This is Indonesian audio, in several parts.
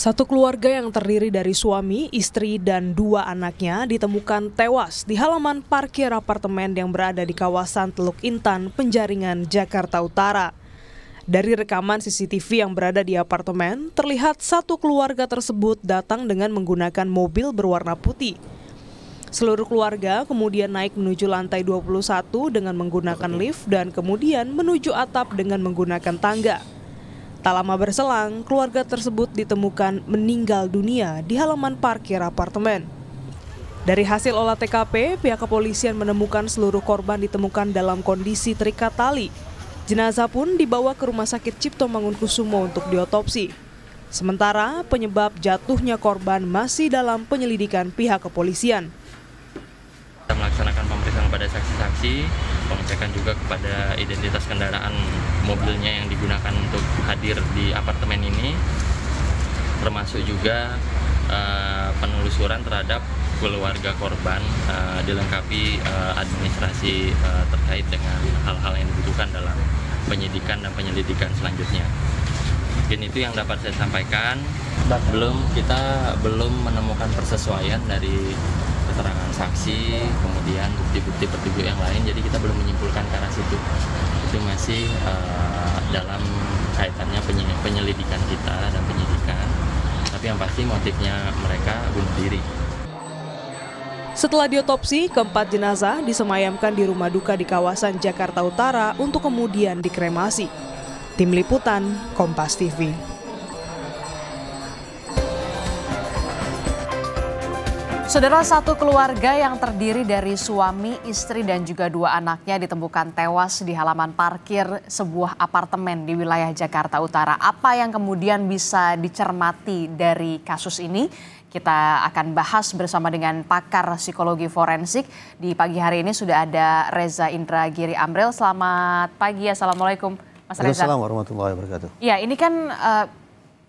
Satu keluarga yang terdiri dari suami, istri, dan dua anaknya ditemukan tewas di halaman parkir apartemen yang berada di kawasan Teluk Intan, Penjaringan, Jakarta Utara. Dari rekaman CCTV yang berada di apartemen, terlihat satu keluarga tersebut datang dengan menggunakan mobil berwarna putih. Seluruh keluarga kemudian naik menuju lantai 21 dengan menggunakan lift dan kemudian menuju atap dengan menggunakan tangga. Tak lama berselang, keluarga tersebut ditemukan meninggal dunia di halaman parkir apartemen. Dari hasil olah TKP, pihak kepolisian menemukan seluruh korban ditemukan dalam kondisi terikat tali. Jenazah pun dibawa ke Rumah Sakit Cipto Mangunkusumo untuk diotopsi. Sementara penyebab jatuhnya korban masih dalam penyelidikan pihak kepolisian. Kita melaksanakan pemeriksaan pada saksi-saksi pengecekan juga kepada identitas kendaraan mobilnya yang digunakan untuk hadir di apartemen ini termasuk juga uh, penelusuran terhadap keluarga korban uh, dilengkapi uh, administrasi uh, terkait dengan hal-hal yang dibutuhkan dalam penyidikan dan penyelidikan selanjutnya. Mungkin itu yang dapat saya sampaikan. Belum kita belum menemukan persesuaian dari keterangan saksi kemudian bukti-bukti petunjuk yang lain jadi kita belum menyimpulkan ke arah situ itu masih uh, dalam kaitannya penyelidikan kita dan penyidikan tapi yang pasti motifnya mereka bunuh diri setelah diotopsi, keempat jenazah disemayamkan di rumah duka di kawasan Jakarta Utara untuk kemudian dikremasi. Tim Liputan, Kompas TV. Saudara satu keluarga yang terdiri dari suami, istri dan juga dua anaknya ditemukan tewas di halaman parkir sebuah apartemen di wilayah Jakarta Utara. Apa yang kemudian bisa dicermati dari kasus ini? Kita akan bahas bersama dengan pakar psikologi forensik. Di pagi hari ini sudah ada Reza Indra Giri Amril. Selamat pagi, Assalamualaikum. Mas Reza. Assalamualaikum warahmatullahi wabarakatuh. Ya, ini kan uh,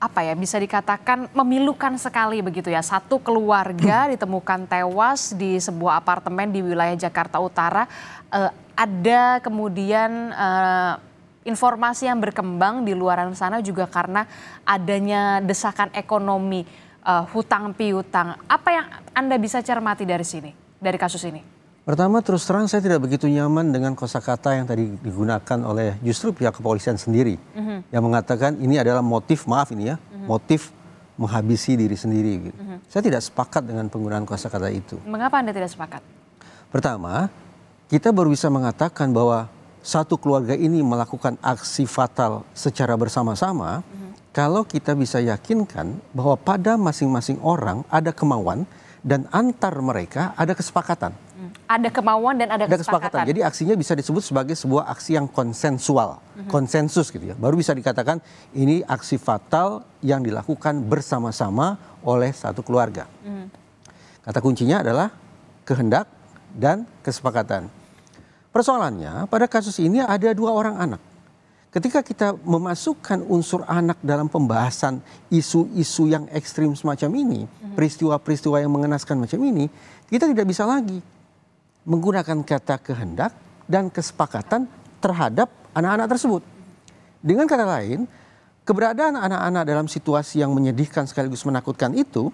apa ya bisa dikatakan memilukan sekali begitu ya satu keluarga hmm. ditemukan tewas di sebuah apartemen di wilayah Jakarta Utara uh, ada kemudian uh, informasi yang berkembang di luaran sana juga karena adanya desakan ekonomi uh, hutang piutang apa yang anda bisa cermati dari sini dari kasus ini Pertama terus terang saya tidak begitu nyaman dengan kosakata yang tadi digunakan oleh justru pihak kepolisian sendiri mm -hmm. yang mengatakan ini adalah motif maaf ini ya mm -hmm. motif menghabisi diri sendiri. Gitu. Mm -hmm. Saya tidak sepakat dengan penggunaan kosakata itu. Mengapa anda tidak sepakat? Pertama kita baru bisa mengatakan bahwa satu keluarga ini melakukan aksi fatal secara bersama-sama mm -hmm. kalau kita bisa yakinkan bahwa pada masing-masing orang ada kemauan dan antar mereka ada kesepakatan. Hmm. Ada kemauan dan ada, ada kesepakatan. kesepakatan. Jadi aksinya bisa disebut sebagai sebuah aksi yang konsensual, mm-hmm. konsensus gitu ya. Baru bisa dikatakan ini aksi fatal yang dilakukan bersama-sama oleh satu keluarga. Mm-hmm. Kata kuncinya adalah kehendak dan kesepakatan. Persoalannya pada kasus ini ada dua orang anak ketika kita memasukkan unsur anak dalam pembahasan isu-isu yang ekstrim semacam ini, mhm. peristiwa-peristiwa yang mengenaskan macam ini, kita tidak bisa lagi menggunakan kata kehendak dan kesepakatan terhadap anak-anak tersebut. Dengan kata lain, keberadaan anak-anak dalam situasi yang menyedihkan sekaligus menakutkan itu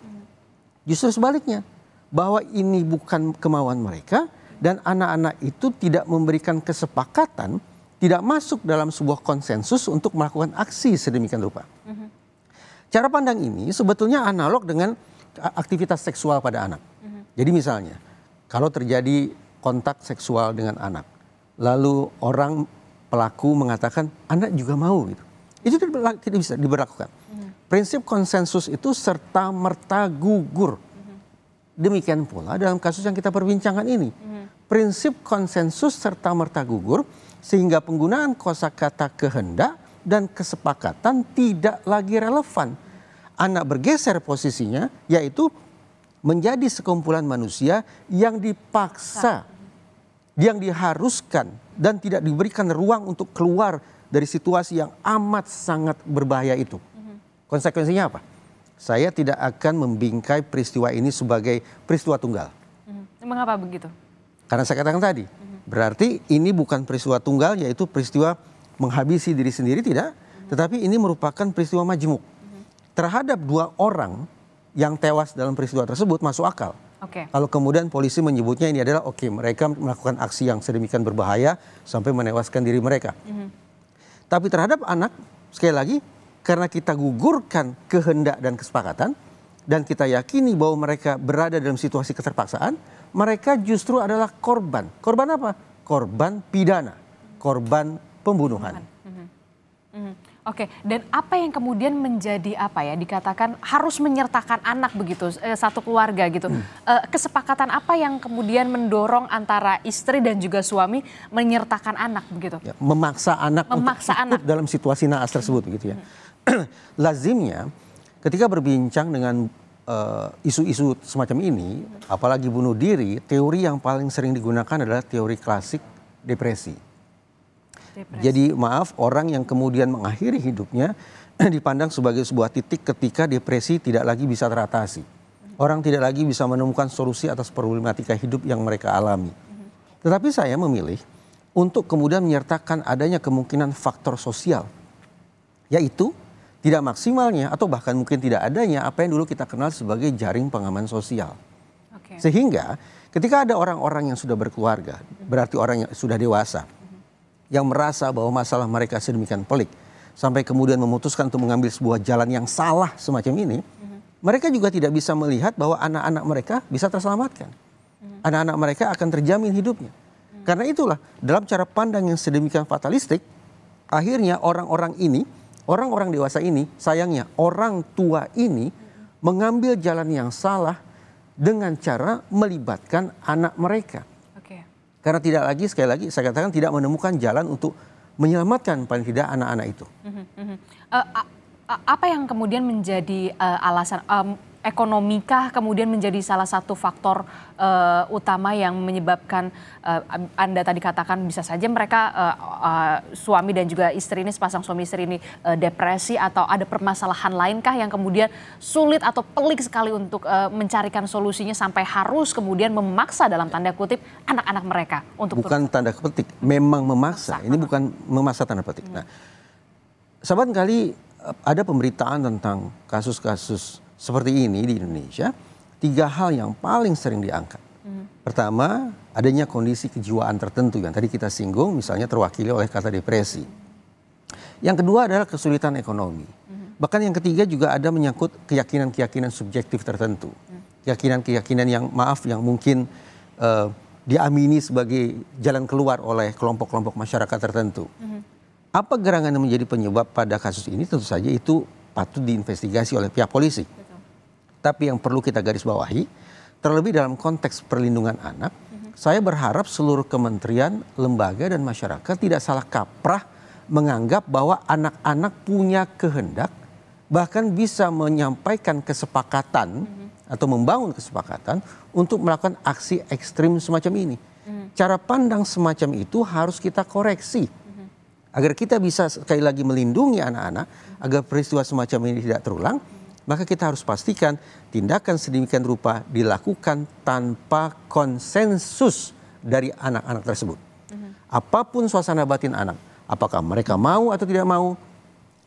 justru sebaliknya, bahwa ini bukan kemauan mereka dan anak-anak itu tidak memberikan kesepakatan tidak masuk dalam sebuah konsensus untuk melakukan aksi sedemikian rupa. Mm-hmm. Cara pandang ini sebetulnya analog dengan aktivitas seksual pada anak. Mm-hmm. Jadi misalnya, kalau terjadi kontak seksual dengan anak, lalu orang pelaku mengatakan anak juga mau gitu. Itu tidak bisa diberlakukan. Mm-hmm. Prinsip konsensus itu serta merta gugur. Demikian pula dalam kasus yang kita perbincangkan ini prinsip konsensus serta merta gugur sehingga penggunaan kosakata kehendak dan kesepakatan tidak lagi relevan. Anak bergeser posisinya yaitu menjadi sekumpulan manusia yang dipaksa, yang diharuskan dan tidak diberikan ruang untuk keluar dari situasi yang amat sangat berbahaya itu. Konsekuensinya apa? Saya tidak akan membingkai peristiwa ini sebagai peristiwa tunggal. Hmm, mengapa begitu? Karena saya katakan tadi, berarti ini bukan peristiwa tunggal yaitu peristiwa menghabisi diri sendiri tidak, tetapi ini merupakan peristiwa majemuk. Terhadap dua orang yang tewas dalam peristiwa tersebut masuk akal. Okay. Kalau kemudian polisi menyebutnya ini adalah oke okay, mereka melakukan aksi yang sedemikian berbahaya sampai menewaskan diri mereka. Mm-hmm. Tapi terhadap anak sekali lagi karena kita gugurkan kehendak dan kesepakatan, dan kita yakini bahwa mereka berada dalam situasi keterpaksaan, mereka justru adalah korban. Korban apa? Korban pidana, korban pembunuhan. Oke, okay. Mhm. Mhm. Oke, dan apa yang kemudian menjadi apa ya dikatakan harus menyertakan anak begitu eh, satu keluarga gitu. Hmm. Eh, kesepakatan apa yang kemudian mendorong antara istri dan juga suami menyertakan anak begitu? Ya, memaksa anak memaksa untuk anak. dalam situasi naas tersebut begitu ya. Hmm. Lazimnya ketika berbincang dengan eh, isu-isu uh, semacam ini, apalagi bunuh diri, teori yang paling sering digunakan adalah teori klasik depresi. depresi. Jadi maaf orang yang kemudian mengakhiri hidupnya dipandang sebagai sebuah titik ketika depresi tidak lagi bisa teratasi. Orang tidak lagi bisa menemukan solusi atas problematika hidup yang mereka alami. Tetapi saya memilih untuk kemudian menyertakan adanya kemungkinan faktor sosial, yaitu tidak maksimalnya atau bahkan mungkin tidak adanya apa yang dulu kita kenal sebagai jaring pengaman sosial. Okay. Sehingga ketika ada orang-orang yang sudah berkeluarga, berarti orang yang sudah dewasa, yang merasa bahwa masalah mereka sedemikian pelik, sampai kemudian memutuskan untuk mengambil sebuah jalan yang salah semacam ini, mereka juga tidak bisa melihat bahwa anak-anak mereka bisa terselamatkan. Hmm. Anak-anak mereka akan terjamin hidupnya. Karena itulah dalam cara pandang yang sedemikian fatalistik, akhirnya orang-orang ini Orang-orang dewasa ini, sayangnya orang tua ini mengambil jalan yang salah dengan cara melibatkan anak mereka. Oke. Karena tidak lagi, sekali lagi saya katakan tidak menemukan jalan untuk menyelamatkan paling tidak anak-anak itu. uh, uh, apa yang kemudian menjadi uh, alasan um, ekonomikah kemudian menjadi salah satu faktor uh, utama yang menyebabkan uh, Anda tadi katakan bisa saja mereka uh, uh, suami dan juga istri ini sepasang suami istri ini uh, depresi atau ada permasalahan lainkah yang kemudian sulit atau pelik sekali untuk uh, mencarikan solusinya sampai harus kemudian memaksa dalam tanda kutip anak-anak mereka untuk bukan tanda petik memang memaksa Masa. ini bukan memaksa tanda petik. Hmm. Nah, sahabat kali ada pemberitaan tentang kasus-kasus seperti ini di Indonesia, tiga hal yang paling sering diangkat. Pertama, adanya kondisi kejiwaan tertentu yang tadi kita singgung, misalnya terwakili oleh kata depresi. Yang kedua adalah kesulitan ekonomi. Bahkan yang ketiga juga ada menyangkut keyakinan-keyakinan subjektif tertentu. Keyakinan-keyakinan yang maaf yang mungkin uh, diamini sebagai jalan keluar oleh kelompok-kelompok masyarakat tertentu. Apa gerangan yang menjadi penyebab pada kasus ini tentu saja itu patut diinvestigasi oleh pihak polisi. Betul. Tapi yang perlu kita garis bawahi, terlebih dalam konteks perlindungan anak, saya berharap seluruh kementerian, lembaga dan masyarakat tidak salah kaprah menganggap bahwa anak-anak punya kehendak bahkan bisa menyampaikan kesepakatan atau membangun kesepakatan untuk melakukan aksi ekstrim semacam ini. Cara pandang semacam itu harus kita koreksi agar kita bisa sekali lagi melindungi anak-anak agar peristiwa semacam ini tidak terulang maka kita harus pastikan tindakan sedemikian rupa dilakukan tanpa konsensus dari anak-anak tersebut. Apapun suasana batin anak, apakah mereka mau atau tidak mau,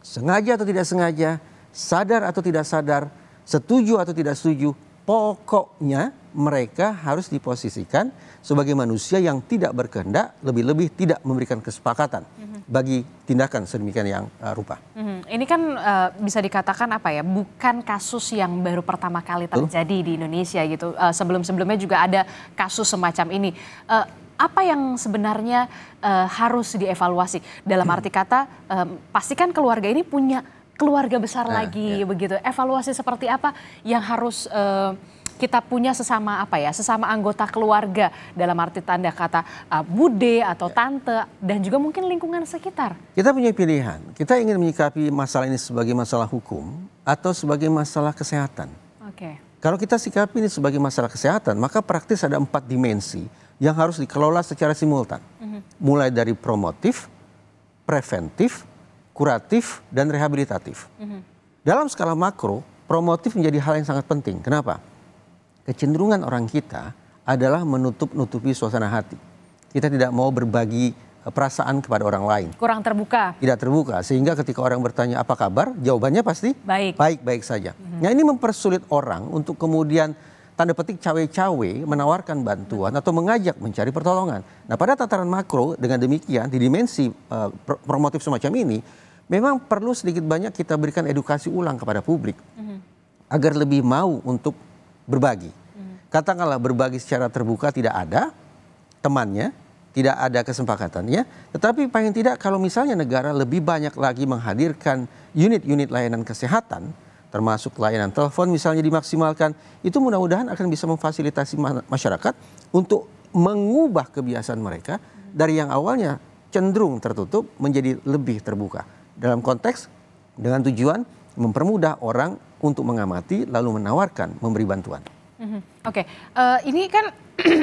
sengaja atau tidak sengaja, sadar atau tidak sadar, setuju atau tidak setuju, pokoknya mereka harus diposisikan sebagai manusia yang tidak berkehendak, lebih-lebih tidak memberikan kesepakatan mm-hmm. bagi tindakan sedemikian yang uh, rupa. Mm-hmm. Ini kan uh, bisa dikatakan apa ya? Bukan kasus yang baru pertama kali terjadi di Indonesia gitu. Uh, sebelum-sebelumnya juga ada kasus semacam ini. Uh, apa yang sebenarnya uh, harus dievaluasi? Dalam hmm. arti kata, um, pastikan keluarga ini punya keluarga besar nah, lagi, ya. begitu. Evaluasi seperti apa yang harus uh, kita punya sesama apa ya, sesama anggota keluarga dalam arti tanda kata uh, bude atau ya. tante dan juga mungkin lingkungan sekitar. Kita punya pilihan. Kita ingin menyikapi masalah ini sebagai masalah hukum atau sebagai masalah kesehatan. Oke. Okay. Kalau kita sikapi ini sebagai masalah kesehatan, maka praktis ada empat dimensi yang harus dikelola secara simultan. Mm -hmm. Mulai dari promotif, preventif, kuratif, dan rehabilitatif. Mm -hmm. Dalam skala makro, promotif menjadi hal yang sangat penting. Kenapa? kecenderungan orang kita adalah menutup-nutupi suasana hati. Kita tidak mau berbagi eh, perasaan kepada orang lain. Kurang terbuka. Tidak terbuka sehingga ketika orang bertanya apa kabar, jawabannya pasti baik. baik saja. hmm Nah, ini mempersulit orang untuk kemudian tanda petik cawe-cawe menawarkan bantuan atau mengajak mencari pertolongan. Nah, pada tataran makro dengan demikian di dimensi uh, promotif semacam ini memang perlu sedikit banyak kita berikan edukasi ulang kepada publik mm -hmm. agar lebih mau untuk berbagi katakanlah berbagi secara terbuka tidak ada temannya, tidak ada kesepakatannya. Tetapi paling tidak kalau misalnya negara lebih banyak lagi menghadirkan unit-unit layanan kesehatan, termasuk layanan telepon misalnya dimaksimalkan, itu mudah-mudahan akan bisa memfasilitasi masyarakat untuk mengubah kebiasaan mereka dari yang awalnya cenderung tertutup menjadi lebih terbuka. Dalam konteks dengan tujuan mempermudah orang untuk mengamati lalu menawarkan memberi bantuan. Mhm. Oke, okay. uh, eh, ini kan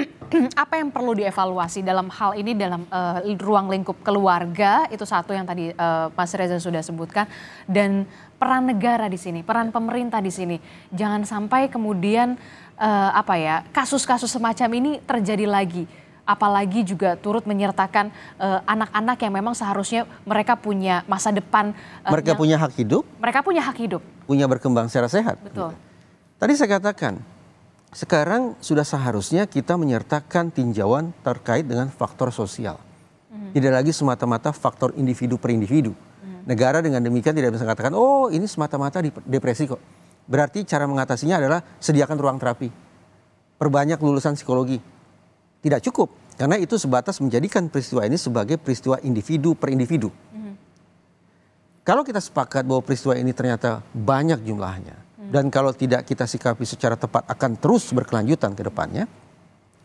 apa yang perlu dievaluasi dalam hal ini dalam uh, ruang lingkup keluarga itu satu yang tadi uh, Mas Reza sudah sebutkan dan peran negara di sini, peran pemerintah di sini. Jangan sampai kemudian uh, apa ya kasus-kasus semacam ini terjadi lagi. Apalagi juga turut menyertakan anak-anak uh, yang memang seharusnya mereka punya masa depan. Uh, mereka yang, punya hak hidup. Mereka punya hak hidup. Punya berkembang secara sehat. Betul. Tadi saya katakan sekarang sudah seharusnya kita menyertakan tinjauan terkait dengan faktor sosial. Hmm. Tidak lagi semata-mata faktor individu per individu. Hmm. Negara dengan demikian tidak bisa mengatakan oh ini semata-mata depresi kok. Berarti cara mengatasinya adalah sediakan ruang terapi. Perbanyak lulusan psikologi. Tidak cukup, karena itu sebatas menjadikan peristiwa ini sebagai peristiwa individu per individu. Hmm. Kalau kita sepakat bahwa peristiwa ini ternyata banyak jumlahnya, dan kalau tidak kita sikapi secara tepat akan terus berkelanjutan ke depannya,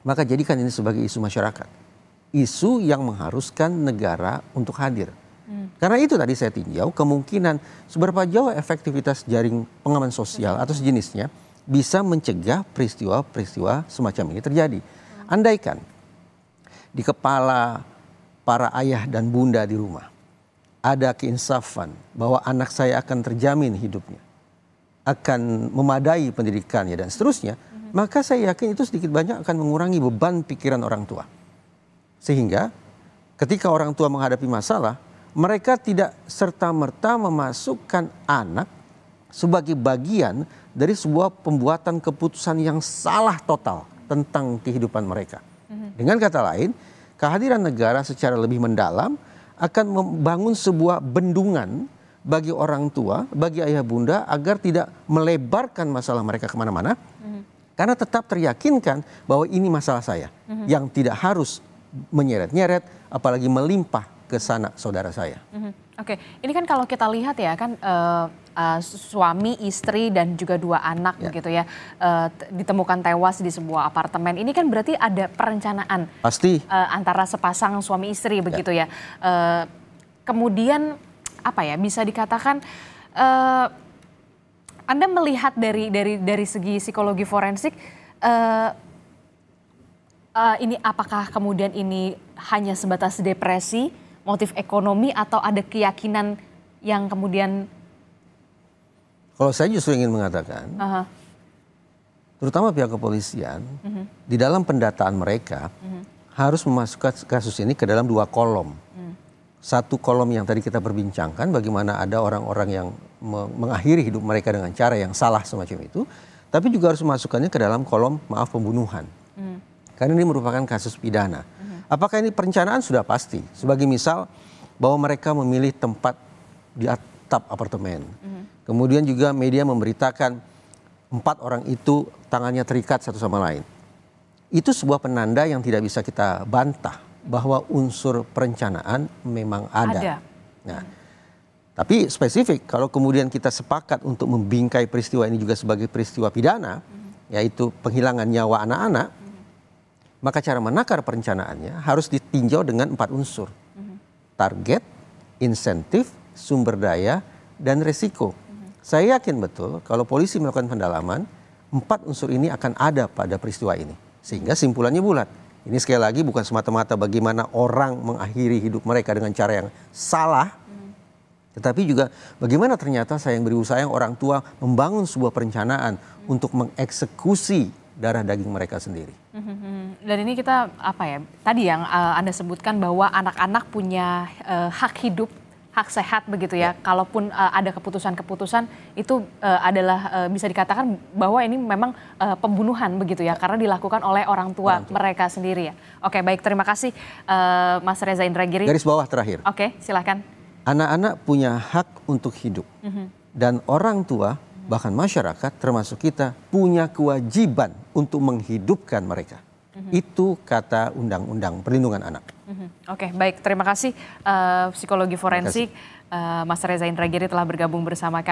maka jadikan ini sebagai isu masyarakat. Isu yang mengharuskan negara untuk hadir. Hmm. Karena itu tadi saya tinjau kemungkinan seberapa jauh efektivitas jaring pengaman sosial atau sejenisnya bisa mencegah peristiwa-peristiwa semacam ini terjadi. Andaikan di kepala para ayah dan bunda di rumah ada keinsafan bahwa anak saya akan terjamin hidupnya akan memadai pendidikannya dan seterusnya, mm-hmm. maka saya yakin itu sedikit banyak akan mengurangi beban pikiran orang tua. Sehingga ketika orang tua menghadapi masalah, mereka tidak serta-merta memasukkan anak sebagai bagian dari sebuah pembuatan keputusan yang salah total tentang kehidupan mereka. Mm-hmm. Dengan kata lain, kehadiran negara secara lebih mendalam akan membangun sebuah bendungan bagi orang tua, bagi ayah bunda agar tidak melebarkan masalah mereka kemana-mana, mm-hmm. karena tetap teryakinkan bahwa ini masalah saya mm-hmm. yang tidak harus menyeret-nyeret, apalagi melimpah ke sana saudara saya. Mm-hmm. Oke, okay. ini kan kalau kita lihat ya kan. Uh uh, suami, istri dan juga dua anak yeah. begitu ya uh, ditemukan tewas di sebuah apartemen. Ini kan berarti ada perencanaan pasti uh, antara sepasang suami istri ya. begitu ya. ya. Uh, kemudian apa ya bisa dikatakan uh, Anda melihat dari dari dari segi psikologi forensik uh, uh, ini apakah kemudian ini hanya sebatas depresi, motif ekonomi atau ada keyakinan yang kemudian Kalau saya justru ingin mengatakan uh -huh. terutama pihak kepolisian uh mhm. -huh. di dalam pendataan mereka uh mhm. -huh. harus memasukkan kasus ini ke dalam dua kolom satu kolom yang tadi kita perbincangkan bagaimana ada orang-orang yang mengakhiri hidup mereka dengan cara yang salah semacam itu, tapi juga harus memasukkannya ke dalam kolom maaf pembunuhan. Hmm. Karena ini merupakan kasus pidana. Hmm. Apakah ini perencanaan sudah pasti? Sebagai misal bahwa mereka memilih tempat di atap apartemen. Hmm. Kemudian juga media memberitakan empat orang itu tangannya terikat satu sama lain. Itu sebuah penanda yang tidak bisa kita bantah bahwa unsur perencanaan memang ada. ada. Nah, tapi spesifik kalau kemudian kita sepakat untuk membingkai peristiwa ini juga sebagai peristiwa pidana, hmm. yaitu penghilangan nyawa anak-anak, hmm. maka cara menakar perencanaannya harus ditinjau dengan empat unsur: target, insentif, sumber daya, dan resiko. Saya yakin betul kalau polisi melakukan pendalaman, empat unsur ini akan ada pada peristiwa ini, sehingga simpulannya bulat ini sekali lagi bukan semata-mata bagaimana orang mengakhiri hidup mereka dengan cara yang salah, tetapi juga bagaimana ternyata sayang beribu sayang orang tua membangun sebuah perencanaan hmm. untuk mengeksekusi darah daging mereka sendiri. Mm-hmm. dan ini kita apa ya? Tadi yang uh, Anda sebutkan bahwa anak-anak punya uh, hak hidup hak sehat begitu ya. ya. Kalaupun uh, ada keputusan-keputusan itu uh, adalah uh, bisa dikatakan bahwa ini memang uh, pembunuhan begitu ya. ya karena dilakukan oleh orang tua, orang tua mereka sendiri ya. Oke, baik terima kasih uh, Mas Reza Indragiri. Garis bawah terakhir. Oke, silahkan. Anak-anak punya hak untuk hidup. Mm -hmm. Dan orang tua mm-hmm. bahkan masyarakat termasuk kita punya kewajiban untuk menghidupkan mereka. Mm -hmm. Itu kata undang-undang perlindungan anak. Mhm. Oke, okay, baik. Terima kasih uh, psikologi forensik kasih. Eh, uh, Mas Reza Indragiri telah bergabung bersama kami.